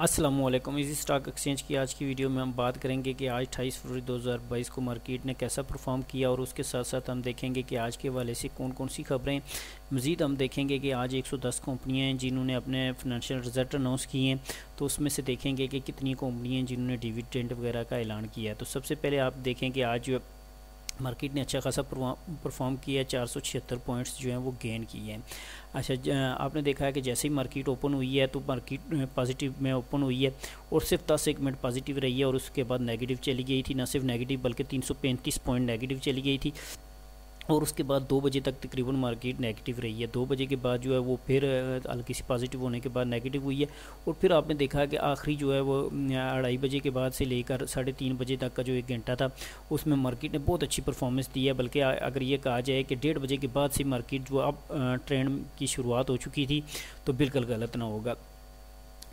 असलम इसी stock exchange की आज की वीडियो में हम बात करेंगे कि आज अठाईस फरवरी 2022 को मार्केट ने कैसा परफॉर्म किया और उसके साथ साथ हम देखेंगे कि आज के हवाले से कौन कौन सी खबरें मज़ीद हम देखेंगे कि आज 110 कंपनियां हैं जिन्होंने अपने फिनंशियल रिजल्ट अनाउंस किए हैं तो उसमें से देखेंगे कि कितनी कंपनियाँ हैं जिन्होंने डिविडेंट वगैरह का ऐलान किया है तो सबसे पहले आप देखें कि आज जो मार्केट ने अच्छा खासा परफॉर्म किया है चार सौ छिहत्तर पॉइंट्स जो हैं वो गेन किए हैं अच्छा आपने देखा है कि जैसे ही मार्केट ओपन हुई है तो मार्केट पॉजिटिव में ओपन हुई है और सिर्फ दस एक मिनट पॉजिटिव रही है और उसके बाद नेगेटिव चली गई थी ना सिर्फ नेगेटिव बल्कि तीन सौ पैंतीस पॉइंट नेगेटिव चली गई थी और उसके बाद दो बजे तक तकरीबन मार्केट नेगेटिव रही है दो बजे के बाद जो है वो फिर हल्की सी पॉजिटिव होने के बाद नेगेटिव हुई है और फिर आपने देखा कि आखिरी जो है वो अढ़ाई बजे के बाद से लेकर साढ़े तीन बजे तक का जो एक घंटा था उसमें मार्केट ने बहुत अच्छी परफॉर्मेंस दी है बल्कि अगर ये कहा जाए कि डेढ़ बजे के बाद से मार्केट जो अब ट्रेंड की शुरुआत हो चुकी थी तो बिल्कुल गलत ना होगा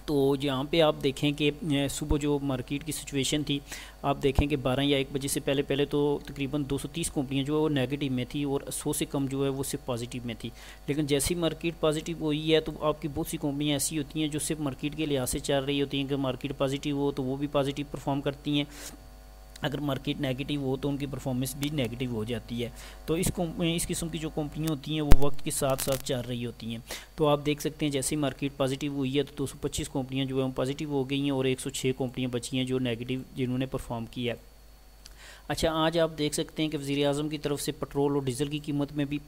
तो यहाँ पे आप देखें कि सुबह जो मार्केट की सिचुएशन थी आप देखें कि 12 या एक बजे से पहले पहले तो तकरीबन 230 कंपनियां जो है वो नेगेटिव में थी और 100 से कम जो है वो सिर्फ पॉजिटिव में थी लेकिन जैसी मार्केट पॉजिटिव हुई है तो आपकी बहुत सी कंपनियां ऐसी होती हैं जो सिर्फ मार्केट के लिहाज से चल रही होती हैं कि मार्केट पॉजिटिव हो तो वो भी पॉजिटिव परफॉर्म करती हैं अगर मार्केट नेगेटिव हो तो उनकी परफॉर्मेंस भी नेगेटिव हो जाती है तो इस इस किस्म की जो कंपनियाँ होती हैं वो वक्त के साथ साथ चल रही होती हैं तो आप देख सकते हैं जैसे ही मार्केट पॉजिटिव हुई है तो दो सौ पच्चीस कंपनियाँ जो हैं पॉजिटिव हो गई हैं और एक सौ छः कंपनियाँ बची हैं जो नेगेटिव जिन्होंने परफॉर्म किया अच्छा आज आप देख सकते हैं कि वजी अजम की तरफ से पेट्रोल और डीजल की कीमत में भी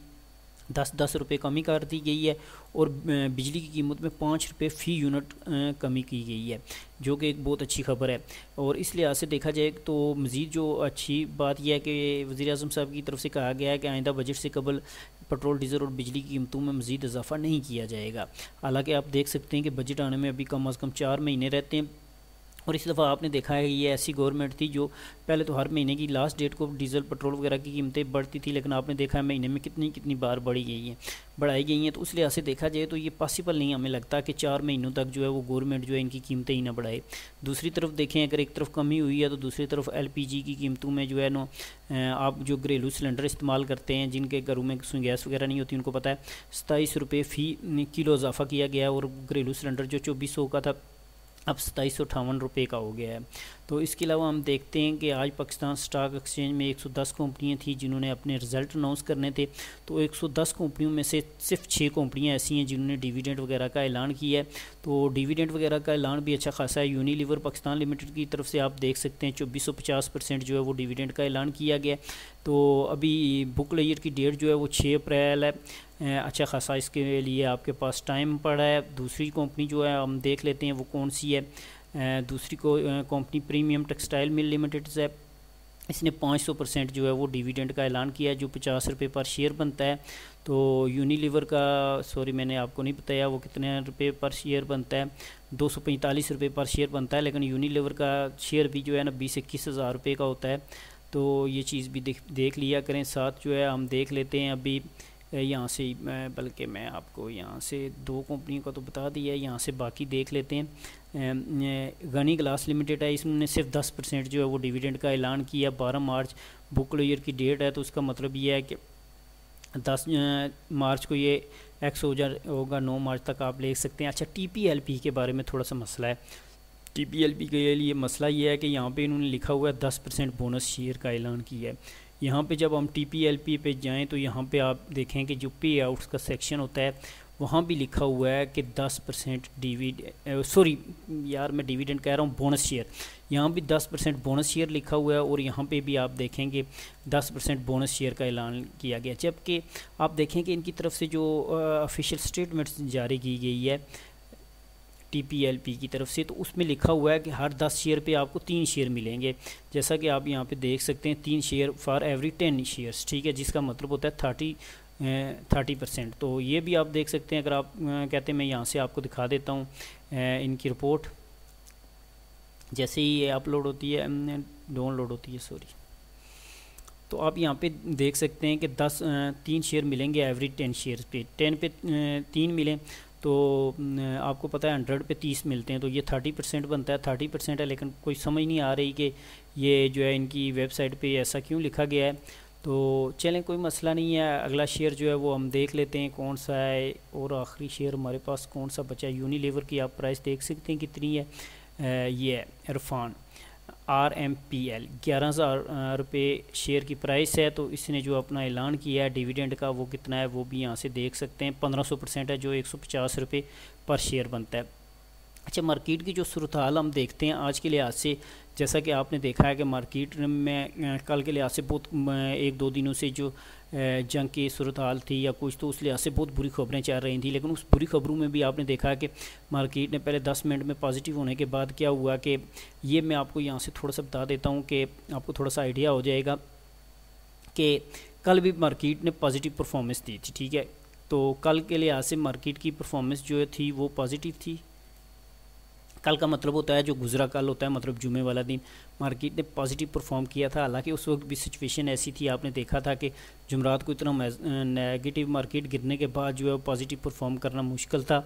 दस दस रुपये कमी कर दी गई है और बिजली की कीमत में पाँच रुपये फ़ी यूनिट कमी की गई है जो कि एक बहुत अच्छी खबर है और इस लिहाज से देखा जाए तो मज़ीद जो अच्छी बात यह है कि वज़ी अजम साहब की तरफ से कहा गया है कि आइंदा बजट से कबल पेट्रोल डीज़ल और बिजली की कीमतों में मज़ीद इजाफा नहीं किया जाएगा हालाँकि आप देख सकते हैं कि बजट आने में अभी कम अज़ कम चार महीने रहते हैं और इस दफ़ा आपने देखा है ये ऐसी गवर्नमेंट थी जो पहले तो हर महीने की लास्ट डेट को डीजल पेट्रोल वगैरह की कीमतें बढ़ती थी लेकिन आपने देखा है महीने में कितनी कितनी बार बढ़ी गई हैं बढ़ाई गई हैं तो उस लिहाज से देखा जाए तो ये पॉसिबल नहीं हमें लगता कि चार महीनों तक जो है वो गवर्नमेंट जो है इनकी कीमतें ही ना बढ़ाए दूसरी तरफ देखें अगर एक तरफ कमी हुई है तो दूसरी तरफ एल की कीमतों में जो है ना आप जो घरेलू सिलेंडर इस्तेमाल करते हैं जिनके घरों में गैस वगैरह नहीं होती उनको पता है सताईस रुपये फ़ी किलो इजाफा किया गया और घरेलू सिलेंडर जो चौबीस सौ का था अब सताईस सौ अठावन रुपये का हो गया है तो इसके अलावा हम देखते हैं कि आज पाकिस्तान स्टॉक एक्सचेंज में 110 कंपनियां थी जिन्होंने अपने रिजल्ट अनाउंस करने थे तो 110 कंपनियों में से सिर्फ छः कंपनियां ऐसी हैं जिन्होंने डिविडेंड वगैरह का ऐलान किया है तो डिविडेंड वगैरह का ऐलान भी अच्छा खासा है यूनिलीवर पाकिस्तान लिमिटेड की तरफ से आप देख सकते हैं चौबीस जो है वो डिविडेंड का ऐलान किया गया तो अभी बुक लेयर की डेट जो है वो छः अप्रैल है अच्छा खासा इसके लिए आपके पास टाइम पड़ा है दूसरी कंपनी जो है हम देख लेते हैं वो कौन सी है दूसरी को company premium textile mill limited है इसने 500 परसेंट जो है वो डिविडेंड का ऐलान किया है जो पचास रुपये पर शेयर बनता है तो यूनिलीवर का सॉरी मैंने आपको नहीं बताया वो कितने रुपये पर शेयर बनता है दो सौ पैंतालीस रुपये पर शेयर बनता है लेकिन यूनिलीवर का शेयर भी जो है ना बीस इक्कीस हज़ार रुपये का होता है तो ये चीज़ भी देख देख लिया करें साथ जो है हम देख लेते हैं अभी यहाँ से मैं बल्कि मैं आपको यहाँ से दो कंपनियों का तो बता दिया है यहाँ से बाकी देख लेते हैं गनी ग्लास लिमिटेड है इसमें सिर्फ दस परसेंट जो है वो डिविडेंड का ऐलान किया बारह मार्च बुक लोयर की डेट है तो उसका मतलब ये है कि दस मार्च को ये एक्स हो जा होगा नौ मार्च तक आप ले सकते हैं अच्छा टी पी एल पी के बारे में थोड़ा सा मसला है टी पी एल पी के लिए मसला ये है कि यहाँ पे इन्होंने लिखा हुआ है दस परसेंट बोनस शेयर का ऐलान किया है यहाँ पे जब हम टी पी एल पी पे जाएँ तो यहाँ पे आप देखें कि जो पे आउट्स का सेक्शन होता है वहाँ भी लिखा हुआ है कि दस परसेंट डिविड सॉरी यार मैं डिविडेंड कह रहा हूँ बोनस शेयर यहाँ भी दस परसेंट बोनस शेयर लिखा हुआ है और यहाँ पे भी आप देखेंगे दस परसेंट बोनस शेयर का ऐलान किया गया जबकि आप देखें कि इनकी तरफ से जो ऑफिशियल स्टेटमेंट्स जारी की गई है टीपीएलपी की तरफ से तो उसमें लिखा हुआ है कि हर दस शेयर पे आपको तीन शेयर मिलेंगे जैसा कि आप यहाँ पे देख सकते हैं तीन share for every ten shares ठीक है जिसका मतलब होता है थर्टी थर्टी परसेंट तो ये भी आप देख सकते हैं अगर आप कहते हैं मैं यहाँ से आपको दिखा देता हूँ इनकी रिपोर्ट जैसे ही ये अपलोड होती है डाउनलोड होती है सॉरी तो आप यहाँ पे देख सकते हैं कि दस तीन शेयर मिलेंगे एवरी टेन शेयर पे टेन पे तीन मिलें तो आपको पता है हंड्रेड पे तीस मिलते हैं तो ये थर्टी परसेंट बनता है थर्टी परसेंट है लेकिन कोई समझ नहीं आ रही कि ये जो है इनकी वेबसाइट पे ऐसा क्यों लिखा गया है तो चलें कोई मसला नहीं है अगला शेयर जो है वो हम देख लेते हैं कौन सा है और आखिरी शेयर हमारे पास कौन सा बचा है यूनिलीवर की आप प्राइस देख सकते हैं कितनी है ये है Irfan R M P L ग्यारह हज़ार रुपये शेयर की प्राइस है तो इसने जो अपना ऐलान किया है डिविडेंड का वो कितना है वो भी यहाँ से देख सकते हैं पंद्रह सौ परसेंट है जो एक सौ पचास रुपये पर शेयर बनता है अच्छा मार्केट की जो सूरत हाल हम देखते हैं आज के लिहाज से जैसा कि आपने देखा है कि मार्केट में कल के लिहाज से बहुत एक दो दिनों से जो जंग की सूरत हाल थी या कुछ तो उस लिहाज से बहुत बुरी खबरें चल रही थी लेकिन उस बुरी खबरों में भी आपने देखा है कि मार्केट ने पहले दस मिनट में पॉजिटिव होने के बाद क्या हुआ कि ये मैं आपको यहाँ से थोड़ा सा बता देता हूँ कि आपको थोड़ा सा आइडिया हो जाएगा कि कल भी मार्केट ने पॉजिटिव परफॉर्मेंस दी थी ठीक है तो कल के लिहाज से मार्केट की परफॉर्मेंस जो थी वो पॉजिटिव थी कल का मतलब होता है जो गुजरा कल होता है मतलब जुमे वाला दिन मार्केट ने पॉजिटिव परफॉर्म किया था हालांकि उस वक्त भी सिचुएशन ऐसी थी आपने देखा था कि जुमरात को इतना नेगेटिव मार्केट गिरने के बाद जो है पॉजिटिव परफॉर्म करना मुश्किल था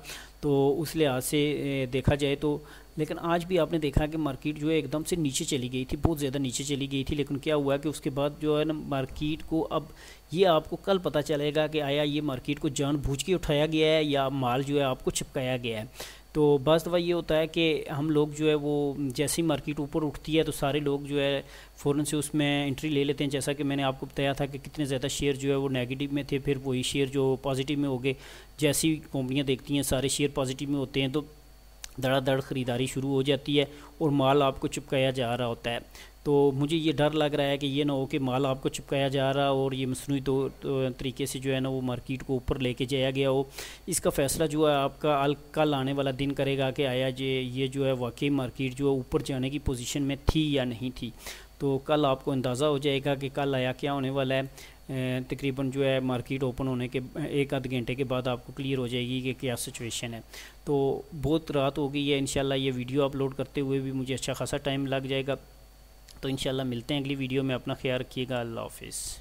तो उस लिहाज से देखा जाए तो लेकिन आज भी आपने देखा कि मार्केट जो है एकदम से नीचे चली गई थी बहुत ज़्यादा नीचे चली गई थी लेकिन क्या हुआ कि उसके बाद जो है ना मार्केट को अब ये आपको कल पता चलेगा कि आया ये मार्केट को जानबूझ के उठाया गया है या माल जो है आपको छिपकाया गया है तो बस दवा ये होता है कि हम लोग जो है वो जैसे ही मार्केट ऊपर उठती है तो सारे लोग जो है फ़ौरन से उसमें एंट्री ले लेते हैं जैसा कि मैंने आपको बताया था कि कितने ज़्यादा शेयर जो है वो नेगेटिव में थे फिर वही शेयर जो पॉजिटिव में हो गए जैसी कंपनियां देखती हैं सारे शेयर पॉजिटिव में होते हैं तो धड़ाधड़ ख़रीदारी शुरू हो जाती है और माल आपको चिपकाया जा रहा होता है तो मुझे ये डर लग रहा है कि ये ना हो कि माल आपको चिपकाया जा रहा और ये मसनू तो, तो तरीके से जो है ना वो मार्केट को ऊपर लेके जाया गया हो इसका फ़ैसला जो है आपका अल कल आने वाला दिन करेगा कि आया ये ये जो है वाकई मार्केट जो है ऊपर जाने की पोजीशन में थी या नहीं थी तो कल आपको अंदाज़ा हो जाएगा कि कल आया क्या होने वाला है तकरीबन जो है मार्केट ओपन होने के एक आध घंटे के बाद आपको क्लियर हो जाएगी कि क्या सिचुएशन है तो बहुत रात हो गई है इन ये वीडियो अपलोड करते हुए भी मुझे अच्छा खासा टाइम लग जाएगा तो इन मिलते हैं अगली वीडियो में अपना ख्याल रखिएगा अल्लाह हाफिज़